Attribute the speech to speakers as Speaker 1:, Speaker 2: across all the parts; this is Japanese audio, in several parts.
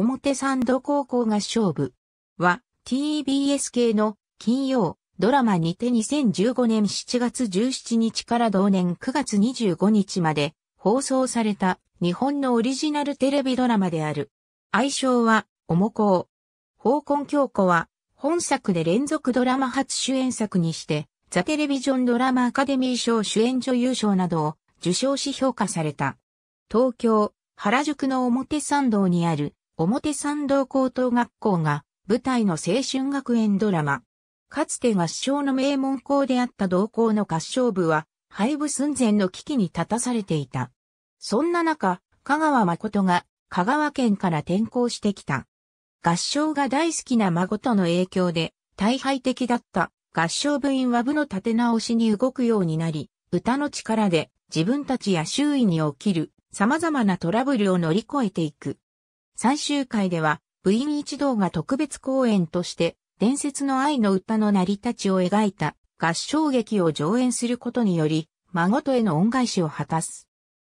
Speaker 1: 表参道高校合唱部は TBS 系の金曜ドラマにて2015年7月17日から同年9月25日まで放送された日本のオリジナルテレビドラマである。愛称は、おもこう。香根京子は、本作で連続ドラマ初主演作にして、ザ・テレビジョンドラマアカデミー賞主演女優賞などを受賞し評価された。東京、原宿の表参道にある表参道高等学校が舞台の青春学園ドラマ。かつて合唱の名門校であった同校の合唱部は廃部寸前の危機に立たされていた。そんな中、香川誠が香川県から転校してきた。合唱が大好きな誠の影響で大敗的だった合唱部員は部の立て直しに動くようになり、歌の力で自分たちや周囲に起きる様々なトラブルを乗り越えていく。最終回では、部員一同が特別公演として、伝説の愛の歌の成り立ちを描いた合唱劇を上演することにより、孫とへの恩返しを果たす。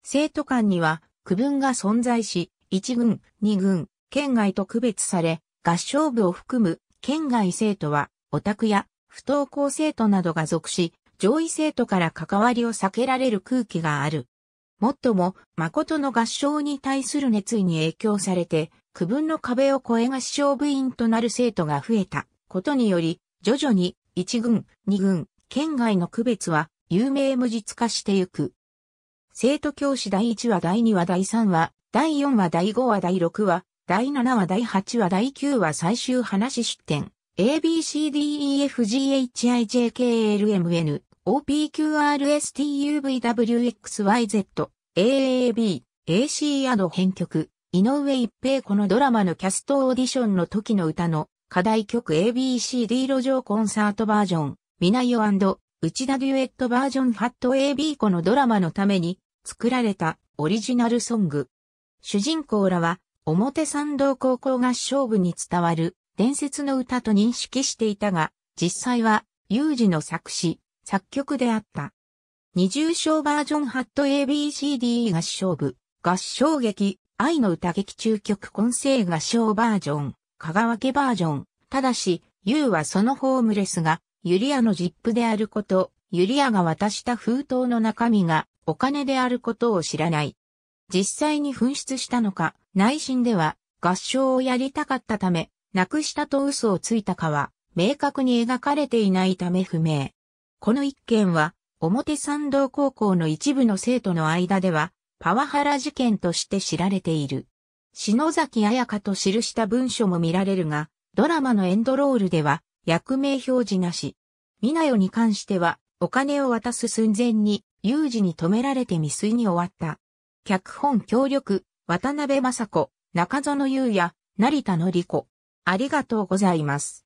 Speaker 1: 生徒間には区分が存在し、1軍、2軍、県外と区別され、合唱部を含む県外生徒は、オタクや不登校生徒などが属し、上位生徒から関わりを避けられる空気がある。もっとも、誠の合唱に対する熱意に影響されて、区分の壁を越え合唱部員となる生徒が増えたことにより、徐々に1軍、2軍、県外の区別は有名無実化してゆく。生徒教師第1話第2話第3話、第4話第5話第6話、第7話第8話第9話最終話出展。ABCDEFGHIJKLMN OPQRSTUVWXYZ、AAB、AC アド編曲、井上一平このドラマのキャストオーディションの時の歌の課題曲 ABCD 路上コンサートバージョン、みなよ内田デュエットバージョンハット AB このドラマのために作られたオリジナルソング。主人公らは表参道高校合唱部に伝わる伝説の歌と認識していたが、実際は、有事の作詞、作曲であった。二重唱バージョンハット ABCD 合唱部、合唱劇、愛の歌劇中曲混声合唱バージョン、香川家バージョン、ただし、ユはそのホームレスが、ユリアのジップであること、ユリアが渡した封筒の中身が、お金であることを知らない。実際に紛失したのか、内心では、合唱をやりたかったため、なくしたと嘘をついたかは、明確に描かれていないため不明。この一件は、表参道高校の一部の生徒の間では、パワハラ事件として知られている。篠崎彩香と記した文書も見られるが、ドラマのエンドロールでは、役名表示なし。美奈代に関しては、お金を渡す寸前に、有事に止められて未遂に終わった。脚本協力、渡辺雅子、中園優也、成田のり子。ありがとうございます。